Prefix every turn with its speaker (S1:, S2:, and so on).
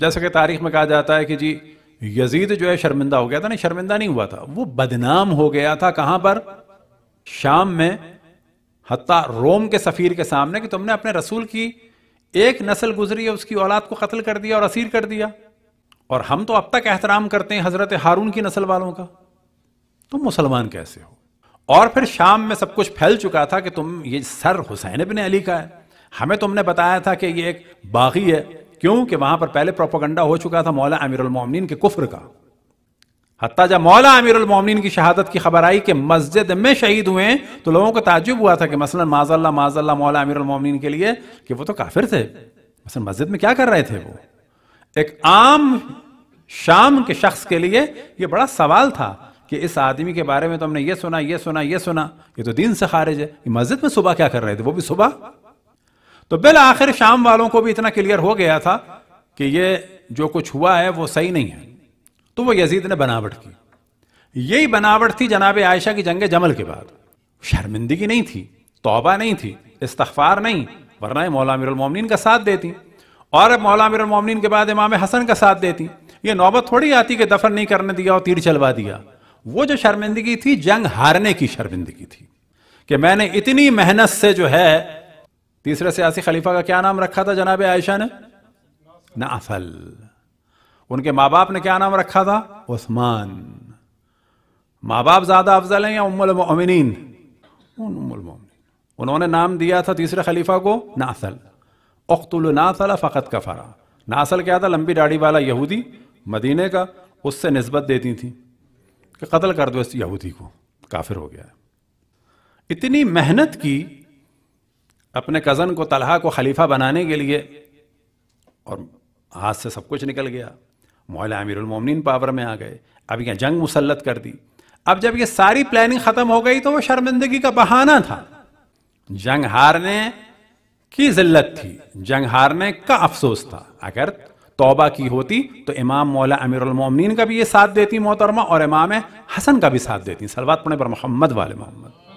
S1: जैसे कि तारीख में कहा जाता है कि जी यजीद जो है शर्मिंदा हो गया था नहीं शर्मिंदा नहीं हुआ था वो बदनाम हो गया था कहां पर शाम में हत्ता रोम के सफ़ीर के सामने कि तुमने अपने रसूल की एक नस्ल गुजरी है उसकी औलाद को कत्ल कर दिया और असीर कर दिया और हम तो अब तक एहतराम करते हैं हज़रत हारून की नस्ल वालों का तुम मुसलमान कैसे हो और फिर शाम में सब कुछ फैल चुका था कि तुम ये सर हुसैन बिन अली का है हमें तुमने बताया था कि ये एक बागी है क्योंकि वहां पर पहले प्रोपोगंडा हो चुका था मौला अमीर उलमोमिन के कुफर का हत्या जब मौला अमीर उलमोमिन की शहादत की खबर आई कि मस्जिद में शहीद हुए तो लोगों को ताजुब हुआ था कि मसलन माजल्ला माजल्ला मौला अमीर उलमोमिन के लिए कि वो तो काफिर थे मसलन मस्जिद में क्या कर रहे थे वो एक आम शाम के शख्स के लिए ये बड़ा सवाल था कि इस आदमी के बारे में तो हमने ये सुना ये सुना ये सुना ये तो दिन से खारिज है मस्जिद में सुबह क्या कर रहे थे वो भी सुबह तो बिल आखिर शाम वालों को भी इतना क्लियर हो गया था कि ये जो कुछ हुआ है वो सही नहीं है तो वो यजीद ने बनावट की यही बनावट थी जनाब आयशा की जंग जमल के बाद शर्मिंदगी नहीं थी तोबा नहीं थी इस्तफार नहीं वरना मौला मिरमिन का साथ देती और मौला मिरमिन के बाद इमाम हसन का साथ देती ये नौबत थोड़ी आती कि दफन नहीं करने दिया और तीर चलवा दिया वो जो शर्मिंदगी थी जंग हारने की शर्मिंदगी थी कि मैंने इतनी मेहनत से जो है तीसरे सियासी खलीफा का क्या नाम रखा था जनाब आयशा ने नाफल उनके माँ बाप ने क्या नाम रखा था उस्मान माँ बाप ज़्यादा अफजल हैं या उमिन उन्होंने नाम दिया था तीसरे खलीफा को नासल अख्तुल नासल फ़कत का फरा नासल क्या था लंबी दाढ़ी वाला यहूदी मदीने का उससे नस्बत देती थी कि कत्ल कर दो इस यहूदी को काफिर हो गया है इतनी मेहनत की अपने कज़न को तलहा को खलीफा बनाने के लिए और हाथ से सब कुछ निकल गया मौला अमीरमिन पावर में आ गए अब यहाँ जंग मुसलत कर दी अब जब ये सारी प्लानिंग ख़त्म हो गई तो वो शर्मिंदगी का बहाना था जंग हारने की जिल्लत थी जंग हारने का अफसोस था अगर तौबा की होती तो इमाम मौला अमीरमिन का भी ये साथ देती मोहतरमा और इमाम हसन का भी साथ देती सलवात पुणे पर मोहम्मद वाले मोहम्मद